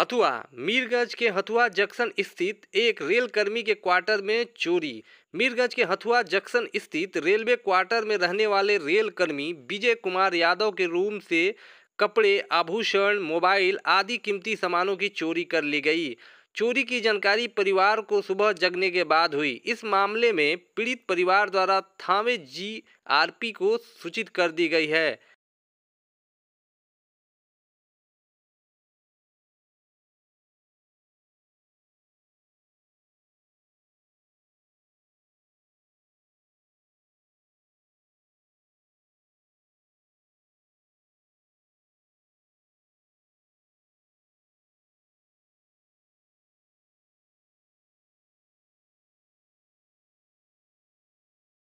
हथुआ मीरगंज के हथुआ जंक्शन स्थित एक रेलकर्मी के क्वार्टर में चोरी मीरगंज के हथुआ जंक्शन स्थित रेलवे क्वार्टर में रहने वाले रेलकर्मी विजय कुमार यादव के रूम से कपड़े आभूषण मोबाइल आदि कीमती सामानों की चोरी कर ली गई चोरी की जानकारी परिवार को सुबह जगने के बाद हुई इस मामले में पीड़ित परिवार द्वारा थावे जी आर पी को सूचित कर दी गई है